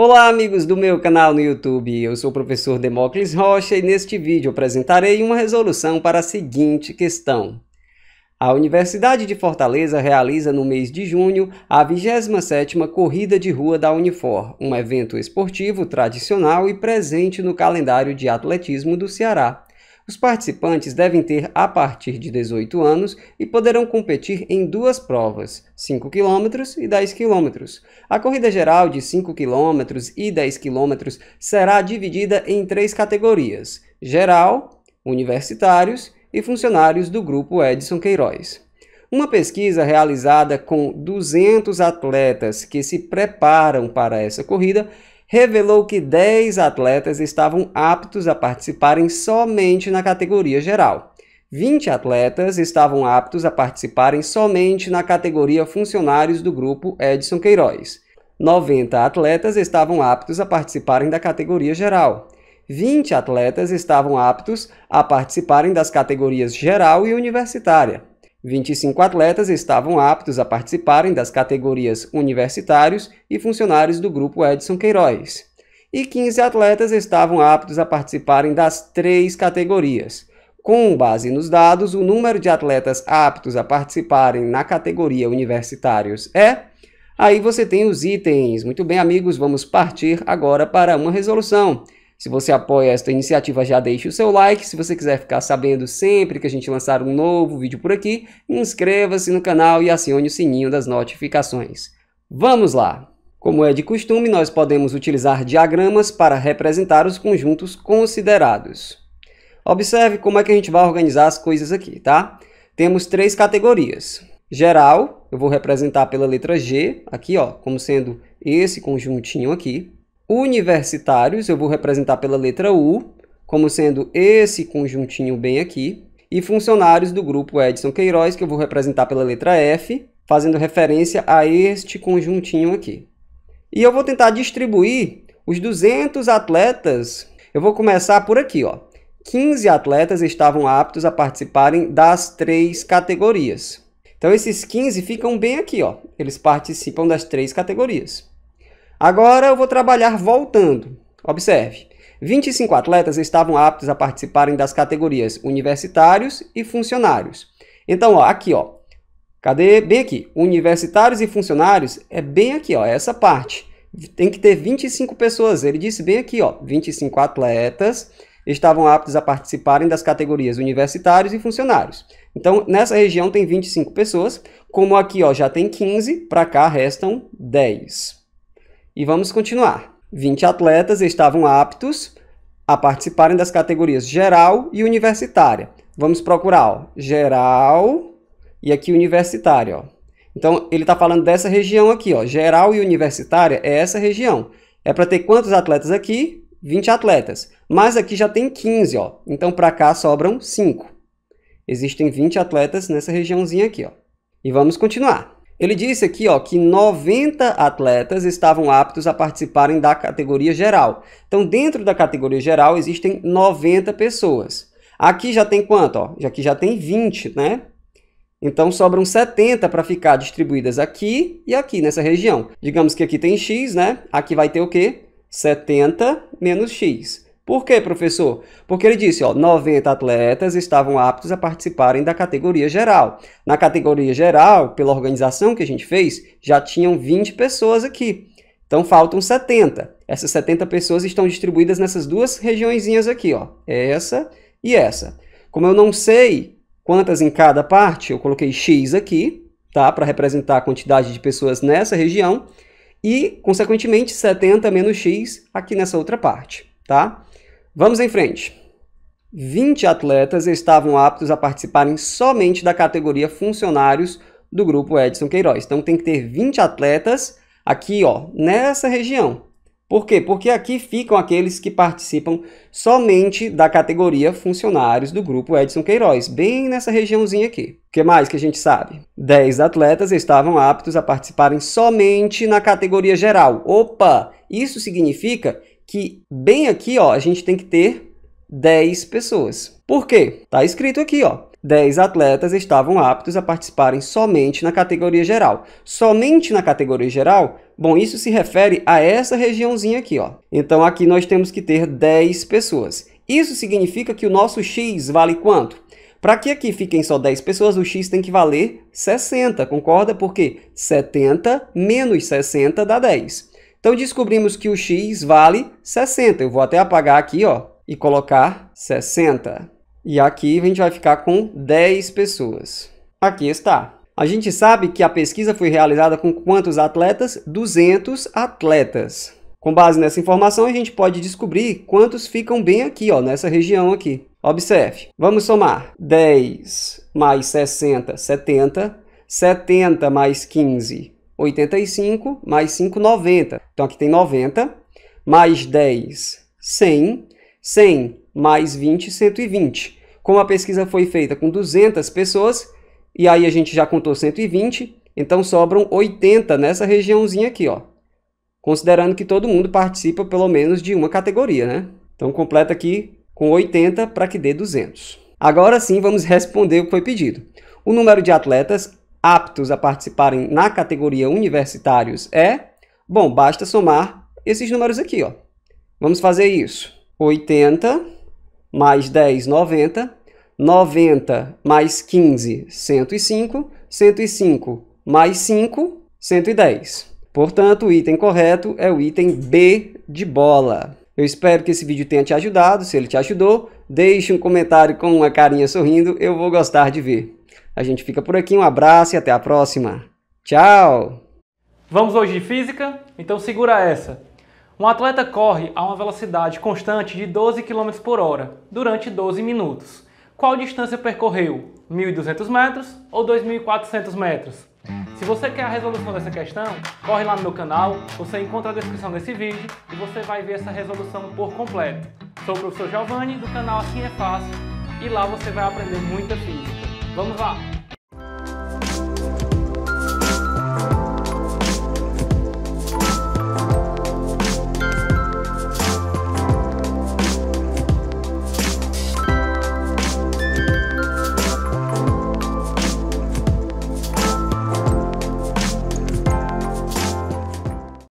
Olá amigos do meu canal no YouTube, eu sou o professor Demócles Rocha e neste vídeo apresentarei uma resolução para a seguinte questão. A Universidade de Fortaleza realiza no mês de junho a 27ª Corrida de Rua da Unifor, um evento esportivo tradicional e presente no calendário de atletismo do Ceará. Os participantes devem ter a partir de 18 anos e poderão competir em duas provas, 5 km e 10 km. A corrida geral de 5 km e 10 km será dividida em três categorias: geral, universitários e funcionários do grupo Edson Queiroz. Uma pesquisa realizada com 200 atletas que se preparam para essa corrida revelou que 10 atletas estavam aptos a participarem somente na categoria geral. 20 atletas estavam aptos a participarem somente na categoria funcionários do grupo Edson Queiroz. 90 atletas estavam aptos a participarem da categoria geral. 20 atletas estavam aptos a participarem das categorias geral e universitária. 25 atletas estavam aptos a participarem das categorias universitários e funcionários do grupo Edson Queiroz. E 15 atletas estavam aptos a participarem das três categorias. Com base nos dados, o número de atletas aptos a participarem na categoria universitários é. Aí você tem os itens. Muito bem, amigos, vamos partir agora para uma resolução. Se você apoia esta iniciativa, já deixe o seu like. Se você quiser ficar sabendo sempre que a gente lançar um novo vídeo por aqui, inscreva-se no canal e acione o sininho das notificações. Vamos lá! Como é de costume, nós podemos utilizar diagramas para representar os conjuntos considerados. Observe como é que a gente vai organizar as coisas aqui, tá? Temos três categorias. Geral, eu vou representar pela letra G, aqui ó, como sendo esse conjuntinho aqui universitários, eu vou representar pela letra U, como sendo esse conjuntinho bem aqui, e funcionários do grupo Edson Queiroz, que eu vou representar pela letra F, fazendo referência a este conjuntinho aqui. E eu vou tentar distribuir os 200 atletas. Eu vou começar por aqui, ó. 15 atletas estavam aptos a participarem das três categorias. Então, esses 15 ficam bem aqui, ó. Eles participam das três categorias. Agora eu vou trabalhar voltando. Observe. 25 atletas estavam aptos a participarem das categorias universitários e funcionários. Então, ó, aqui, ó. Cadê? Bem aqui. Universitários e funcionários é bem aqui, ó, essa parte. Tem que ter 25 pessoas. Ele disse bem aqui, ó, 25 atletas estavam aptos a participarem das categorias universitários e funcionários. Então, nessa região tem 25 pessoas, como aqui, ó, já tem 15, para cá restam 10. E vamos continuar. 20 atletas estavam aptos a participarem das categorias geral e universitária. Vamos procurar, ó, geral e aqui universitária, ó. Então, ele está falando dessa região aqui, ó, geral e universitária é essa região. É para ter quantos atletas aqui? 20 atletas. Mas aqui já tem 15, ó. Então, para cá sobram 5. Existem 20 atletas nessa regiãozinha aqui, ó. E vamos continuar. Ele disse aqui ó, que 90 atletas estavam aptos a participarem da categoria geral. Então, dentro da categoria geral, existem 90 pessoas. Aqui já tem quanto? Ó? Aqui já tem 20, né? Então, sobram 70 para ficar distribuídas aqui e aqui nessa região. Digamos que aqui tem x, né? Aqui vai ter o quê? 70 menos x. Por quê, professor? Porque ele disse, ó, 90 atletas estavam aptos a participarem da categoria geral. Na categoria geral, pela organização que a gente fez, já tinham 20 pessoas aqui. Então faltam 70. Essas 70 pessoas estão distribuídas nessas duas regiõezinhas aqui, ó, essa e essa. Como eu não sei quantas em cada parte, eu coloquei X aqui, tá, para representar a quantidade de pessoas nessa região e, consequentemente, 70 menos X aqui nessa outra parte, tá? Vamos em frente. 20 atletas estavam aptos a participarem somente da categoria funcionários do grupo Edson Queiroz. Então tem que ter 20 atletas aqui, ó, nessa região. Por quê? Porque aqui ficam aqueles que participam somente da categoria funcionários do grupo Edson Queiroz, bem nessa regiãozinha aqui. O que mais que a gente sabe? 10 atletas estavam aptos a participarem somente na categoria geral. Opa! Isso significa que bem aqui, ó, a gente tem que ter 10 pessoas. Por quê? Tá escrito aqui, ó. 10 atletas estavam aptos a participarem somente na categoria geral. Somente na categoria geral? Bom, isso se refere a essa regiãozinha aqui, ó. Então aqui nós temos que ter 10 pessoas. Isso significa que o nosso x vale quanto? Para que aqui fiquem só 10 pessoas, o x tem que valer 60, concorda? Porque 70 menos 60 dá 10. Então descobrimos que o x vale 60. Eu vou até apagar aqui ó, e colocar 60. E aqui a gente vai ficar com 10 pessoas. Aqui está. A gente sabe que a pesquisa foi realizada com quantos atletas? 200 atletas. Com base nessa informação, a gente pode descobrir quantos ficam bem aqui, ó, nessa região aqui. Observe, vamos somar 10 mais 60, 70, 70 mais 15, 85 mais 5, 90. Então, aqui tem 90, mais 10, 100, 100 mais 20, 120. Como a pesquisa foi feita com 200 pessoas, e aí a gente já contou 120, então sobram 80 nessa regiãozinha aqui, ó. Considerando que todo mundo participa pelo menos de uma categoria, né? Então completa aqui com 80 para que dê 200. Agora sim, vamos responder o que foi pedido. O número de atletas aptos a participarem na categoria universitários é? Bom, basta somar esses números aqui, ó. Vamos fazer isso. 80 mais 10, 90. 90 mais 15, 105. 105 mais 5, 110. Portanto, o item correto é o item B de bola. Eu espero que esse vídeo tenha te ajudado. Se ele te ajudou, deixe um comentário com uma carinha sorrindo. Eu vou gostar de ver. A gente fica por aqui, um abraço e até a próxima. Tchau! Vamos hoje de física? Então segura essa. Um atleta corre a uma velocidade constante de 12 km por hora durante 12 minutos. Qual distância percorreu? 1.200 metros ou 2.400 metros? Se você quer a resolução dessa questão, corre lá no meu canal, você encontra a descrição desse vídeo e você vai ver essa resolução por completo. Sou o professor Giovanni, do canal Assim é Fácil, e lá você vai aprender muita física. 龙哥。